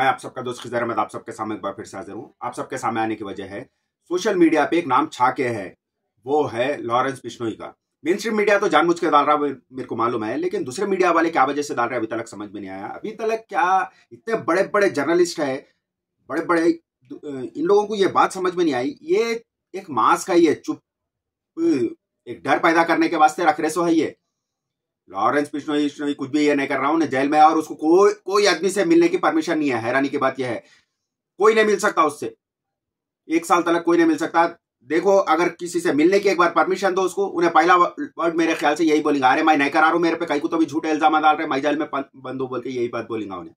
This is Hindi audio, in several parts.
मैं आप सबका दोस्त खिजर अहमद आप सबके सामने एक बार फिर से हाजिर हूँ आप सबके सामने आने की वजह है सोशल मीडिया पे एक नाम छाके है वो है लॉरेंस बिश्नोई का मेन स्ट्रीम मीडिया तो जानबूझ के डाल रहा है मेरे को मालूम है लेकिन दूसरे मीडिया वाले क्या वजह से डाल रहे हैं अभी तक समझ में नहीं आया अभी तक क्या इतने बड़े बड़े जर्नलिस्ट है बड़े बड़े इन लोगों को ये बात समझ में नहीं आई ये एक मास का है चुप एक डर पैदा करने के वास्ते रेसो है ये लॉरेंस बिश्नोई बिश्नोई कुछ भी ये नहीं कर रहा हूं जेल में और उसको कोई कोई आदमी से मिलने की परमिशन नहीं है हैरानी की बात यह है कोई नहीं मिल सकता उससे एक साल तक कोई नहीं मिल सकता देखो अगर किसी से मिलने की एक बार परमिशन दो उसको उन्हें पहला वर्ड मेरे ख्याल से यही बोलेंगे अरे मैं नहीं करा रहा हूं मेरे पे कहीं को तो भी झूठे इल्जाम डाल रहे मैं जेल में बंदो बोल के यही बात बोलेंगे उन्हें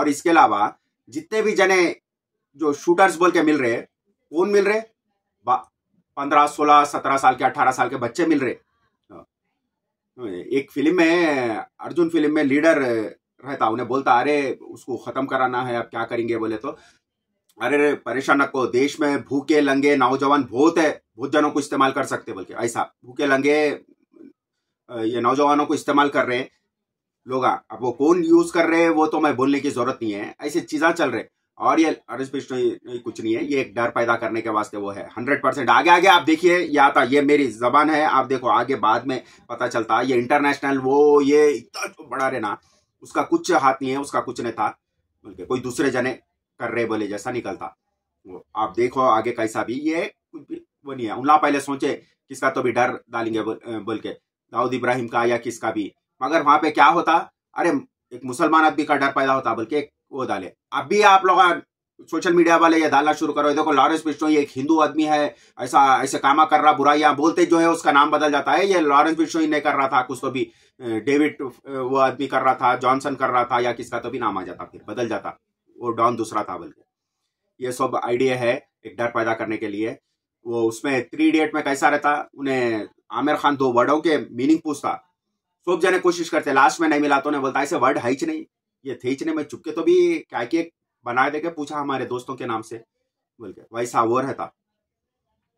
और इसके अलावा जितने भी जने जो शूटर्स बोल के मिल रहे कौन मिल रहे पंद्रह सोलह सत्रह साल के अठारह साल के बच्चे मिल रहे एक फिल्म में अर्जुन फिल्म में लीडर रहता उन्हें बोलता अरे उसको खत्म कराना है अब क्या करेंगे बोले तो अरे परेशान रखो देश में भूखे लंगे नौजवान बहुत है बहुत जनों को इस्तेमाल कर सकते बोल के ऐसा भूखे लंगे ये नौजवानों को इस्तेमाल कर रहे हैं लोग अब वो कौन यूज कर रहे हैं वो तो मैं बोलने की जरूरत नहीं है ऐसे चीजा चल रहे और ये अरेंज नहीं कुछ नहीं है ये एक डर पैदा करने के वास्ते वो है हंड्रेड परसेंट आगे आगे आप देखिए या था तो ये मेरी जबान है आप देखो आगे बाद में पता चलता ये इंटरनेशनल वो ये इतना तो बड़ा रहना उसका कुछ हाथ नहीं है उसका कुछ नहीं था बल्कि कोई दूसरे जने कर रहे बोले जैसा निकलता वो आप देखो आगे कैसा भी ये कुछ भी वो नहीं है उनला पहले सोचे किसका तो भी डर डालेंगे बोल के दाऊद इब्राहिम का या किसका भी मगर वहां पे क्या होता अरे एक मुसलमान आदमी का डर पैदा होता बल्कि एक वो डाले अब भी आप लोग सोशल मीडिया वाले ये डालना शुरू करो देखो लॉरेंस बिश्नोई एक हिंदू आदमी है ऐसा ऐसे कामा कर रहा बुराइयां बोलते जो है उसका नाम बदल जाता है ये लॉरेंस बिश्नोई नहीं कर रहा था कुछ तो भी डेविड वो आदमी कर रहा था जॉनसन कर रहा था या किसका तो भी नाम आ जाता फिर बदल जाता वो डॉन दूसरा था बल्कि ये सब आइडिया है एक डर पैदा करने के लिए वो उसमें थ्री इडियट में कैसा रहता उन्हें आमिर खान दो वर्डों के मीनिंग पूछता सब जाने कोशिश करते लास्ट में नहीं मिला तो उन्हें बोलता ऐसे वर्ड है ही नहीं ये थे में चुपके तो भी क्या बना दे के पूछा हमारे दोस्तों के नाम से बोल के वैसा वो रहता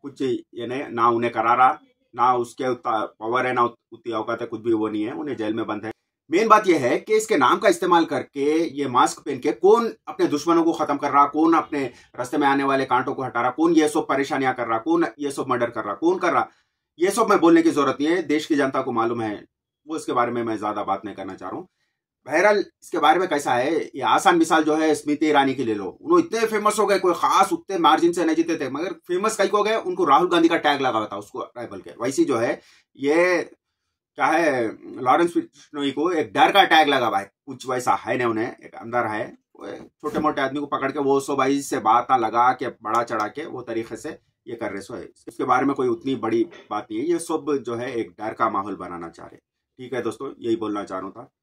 कुछ ये नहीं ना उन्हें करारा ना उसके पावर है ना उतनी औकात है कुछ भी वो नहीं है उन्हें जेल में बंद है मेन बात यह है कि इसके नाम का इस्तेमाल करके ये मास्क पहन के कौन अपने दुश्मनों को खत्म कर रहा कौन अपने रास्ते में आने वाले कांटों को हटा रहा कौन ये सब परेशानियां कर रहा कौन ये सब मर्डर कर रहा कौन कर रहा ये सब मैं बोलने की जरूरत नहीं है देश की जनता को मालूम है वो इसके बारे में मैं ज्यादा बात नहीं करना चाह रहा हूँ बहरहाल इसके बारे में कैसा है ये आसान मिसाल जो है स्मृति ईरानी की ले लो वो इतने फेमस हो गए कोई खास उतने मार्जिन से नहीं जीते थे मगर फेमस कई को गए उनको राहुल गांधी का टैग लगा था उसको राइफल के वैसी जो है ये क्या है लॉरेंस बिश्नोई को एक डर का टैग लगा हुआ है कुछ वैसा है ना उन्हें एक अंदर है छोटे मोटे आदमी को पकड़ के वो सो भाई से बात लगा के बड़ा चढ़ा के वो तरीके से ये कर रहे सो है इसके बारे में कोई उतनी बड़ी बात नहीं है ये सब जो है एक डर का माहौल बनाना चाह रहे ठीक है दोस्तों यही बोलना चाह रहा था